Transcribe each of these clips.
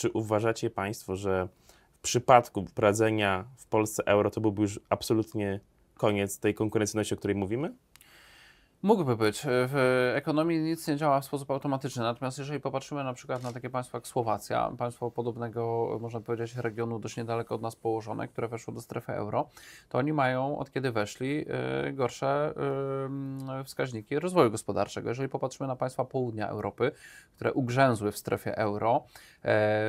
czy uważacie Państwo, że w przypadku prowadzenia w Polsce euro to byłby już absolutnie koniec tej konkurencyjności, o której mówimy? Mógłby być. E, w ekonomii nic nie działa w sposób automatyczny. Natomiast jeżeli popatrzymy na przykład na takie państwa jak Słowacja, państwo podobnego, można powiedzieć, regionu dość niedaleko od nas położone, które weszło do strefy euro, to oni mają, od kiedy weszli, e, gorsze e, wskaźniki rozwoju gospodarczego. Jeżeli popatrzymy na państwa południa Europy, które ugrzęzły w strefie euro,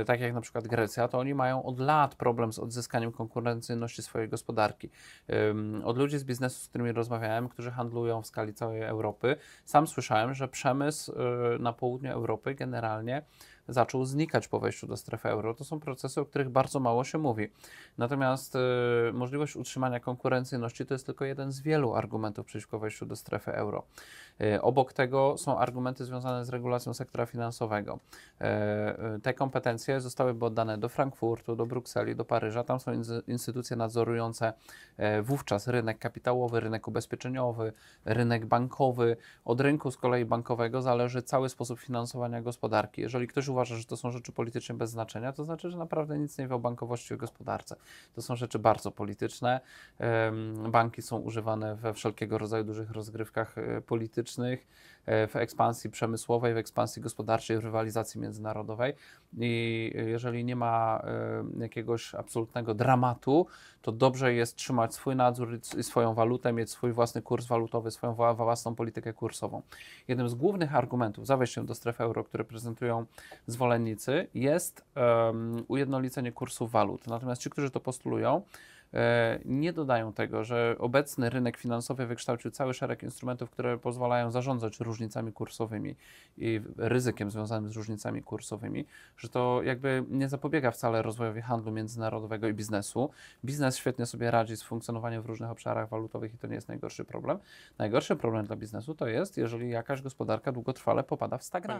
tak jak na przykład Grecja, to oni mają od lat problem z odzyskaniem konkurencyjności swojej gospodarki. Od ludzi z biznesu, z którymi rozmawiałem, którzy handlują w skali całej Europy. Sam słyszałem, że przemysł y, na południu Europy generalnie zaczął znikać po wejściu do strefy euro. To są procesy, o których bardzo mało się mówi. Natomiast y, możliwość utrzymania konkurencyjności to jest tylko jeden z wielu argumentów przeciwko wejściu do strefy euro. Y, obok tego są argumenty związane z regulacją sektora finansowego. Y, y te kompetencje zostałyby oddane do Frankfurtu, do Brukseli, do Paryża. Tam są instytucje nadzorujące y, wówczas rynek kapitałowy, rynek ubezpieczeniowy, rynek bankowy. Od rynku z kolei bankowego zależy cały sposób finansowania gospodarki. Jeżeli ktoś uważa, że to są rzeczy politycznie bez znaczenia, to znaczy, że naprawdę nic nie wie o bankowości i gospodarce. To są rzeczy bardzo polityczne. Banki są używane we wszelkiego rodzaju dużych rozgrywkach e, politycznych, e, w ekspansji przemysłowej, w ekspansji gospodarczej, w rywalizacji międzynarodowej. I jeżeli nie ma jakiegoś absolutnego dramatu, to dobrze jest trzymać swój nadzór i swoją walutę, mieć swój własny kurs walutowy, swoją własną politykę kursową. Jednym z głównych argumentów za wejściem do strefy euro, które prezentują zwolennicy jest um, ujednolicenie kursu walut. Natomiast ci, którzy to postulują, e, nie dodają tego, że obecny rynek finansowy wykształcił cały szereg instrumentów, które pozwalają zarządzać różnicami kursowymi i ryzykiem związanym z różnicami kursowymi, że to jakby nie zapobiega wcale rozwojowi handlu międzynarodowego i biznesu. Biznes świetnie sobie radzi z funkcjonowaniem w różnych obszarach walutowych i to nie jest najgorszy problem. Najgorszy problem dla biznesu to jest, jeżeli jakaś gospodarka długotrwale popada w stagnację.